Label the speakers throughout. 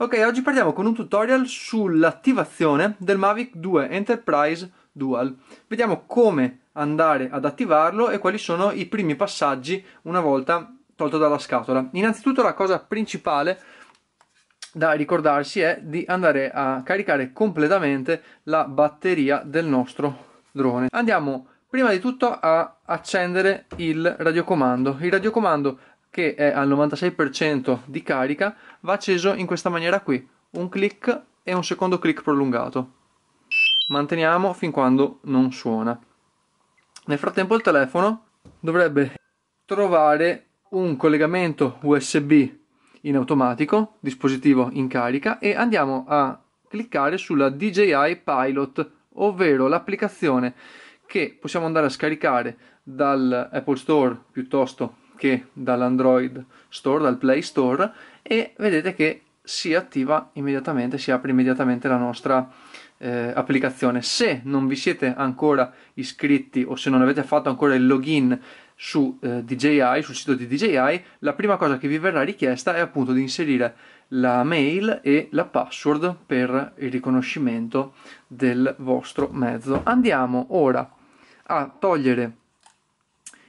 Speaker 1: Ok, oggi partiamo con un tutorial sull'attivazione del Mavic 2 Enterprise Dual. Vediamo come andare ad attivarlo e quali sono i primi passaggi una volta tolto dalla scatola. Innanzitutto la cosa principale da ricordarsi è di andare a caricare completamente la batteria del nostro drone. Andiamo prima di tutto a accendere il radiocomando. Il radiocomando che è al 96% di carica va acceso in questa maniera qui, un clic e un secondo clic prolungato. Manteniamo fin quando non suona. Nel frattempo il telefono dovrebbe trovare un collegamento USB in automatico, dispositivo in carica e andiamo a cliccare sulla DJI Pilot, ovvero l'applicazione che possiamo andare a scaricare dall'Apple Store piuttosto che che dall'Android Store, dal Play Store e vedete che si attiva immediatamente, si apre immediatamente la nostra eh, applicazione. Se non vi siete ancora iscritti o se non avete fatto ancora il login su eh, DJI, sul sito di DJI, la prima cosa che vi verrà richiesta è appunto di inserire la mail e la password per il riconoscimento del vostro mezzo. Andiamo ora a togliere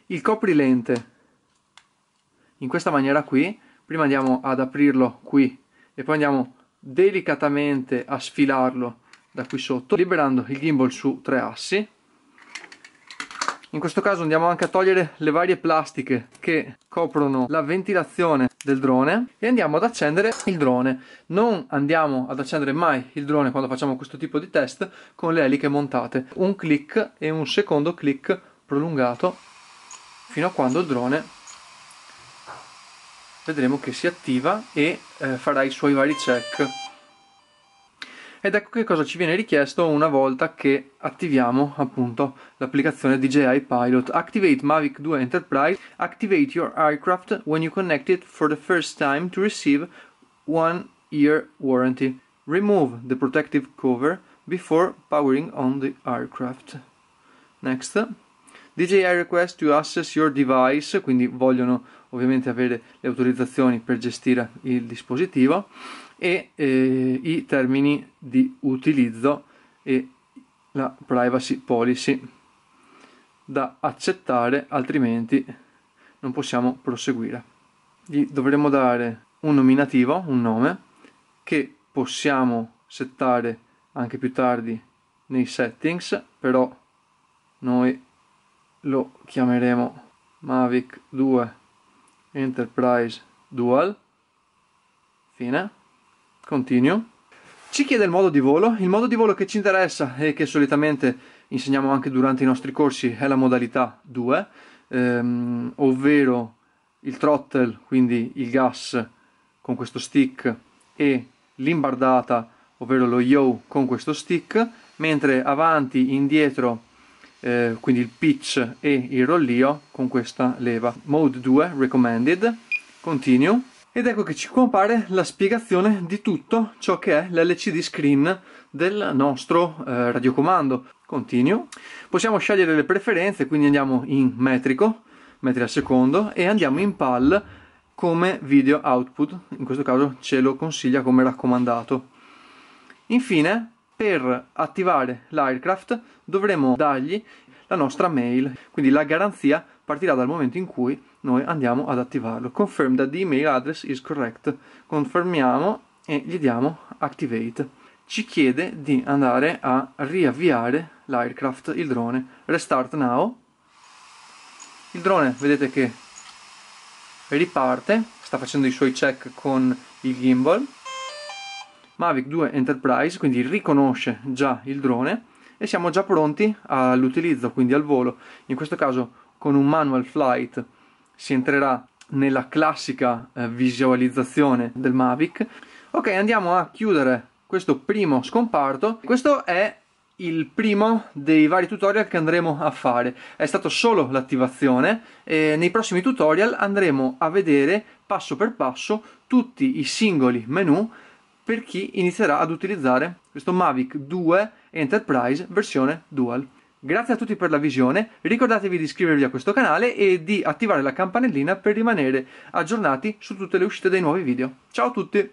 Speaker 1: il coprilente in questa maniera qui prima andiamo ad aprirlo qui e poi andiamo delicatamente a sfilarlo da qui sotto liberando il gimbal su tre assi in questo caso andiamo anche a togliere le varie plastiche che coprono la ventilazione del drone e andiamo ad accendere il drone. Non andiamo ad accendere mai il drone quando facciamo questo tipo di test con le eliche montate. Un clic e un secondo clic prolungato fino a quando il drone vedremo che si attiva e eh, farà i suoi vari check. Ed ecco che cosa ci viene richiesto una volta che attiviamo appunto l'applicazione DJI Pilot. Activate Mavic 2 Enterprise, activate your aircraft when you connect it for the first time to receive one year warranty. Remove the protective cover before powering on the aircraft. Next. DJI request to access your device, quindi vogliono ovviamente avere le autorizzazioni per gestire il dispositivo e eh, i termini di utilizzo e la privacy policy da accettare altrimenti non possiamo proseguire gli dovremo dare un nominativo un nome che possiamo settare anche più tardi nei settings però noi lo chiameremo mavic 2 enterprise dual fine continuo. ci chiede il modo di volo il modo di volo che ci interessa e che solitamente insegniamo anche durante i nostri corsi è la modalità 2 ehm, ovvero il throttle quindi il gas con questo stick e l'imbardata ovvero lo yo con questo stick mentre avanti indietro eh, quindi il pitch e il rollio con questa leva. Mode 2, recommended, continue. Ed ecco che ci compare la spiegazione di tutto ciò che è l'LCD screen del nostro eh, radiocomando. Continue. Possiamo scegliere le preferenze, quindi andiamo in metrico, metri al secondo, e andiamo in PAL come video output, in questo caso ce lo consiglia come raccomandato. Infine per attivare l'Aircraft dovremo dargli la nostra mail, quindi la garanzia partirà dal momento in cui noi andiamo ad attivarlo. Confirm that the email address is correct. Confermiamo e gli diamo activate. Ci chiede di andare a riavviare l'aircraft, il drone. Restart now. Il drone vedete che riparte, sta facendo i suoi check con il gimbal. Mavic 2 Enterprise, quindi riconosce già il drone e siamo già pronti all'utilizzo, quindi al volo. In questo caso con un manual flight si entrerà nella classica eh, visualizzazione del Mavic. Ok, andiamo a chiudere questo primo scomparto. Questo è il primo dei vari tutorial che andremo a fare. È stato solo l'attivazione e nei prossimi tutorial andremo a vedere passo per passo tutti i singoli menu per chi inizierà ad utilizzare questo Mavic 2 Enterprise versione Dual. Grazie a tutti per la visione, ricordatevi di iscrivervi a questo canale e di attivare la campanellina per rimanere aggiornati su tutte le uscite dei nuovi video. Ciao a tutti!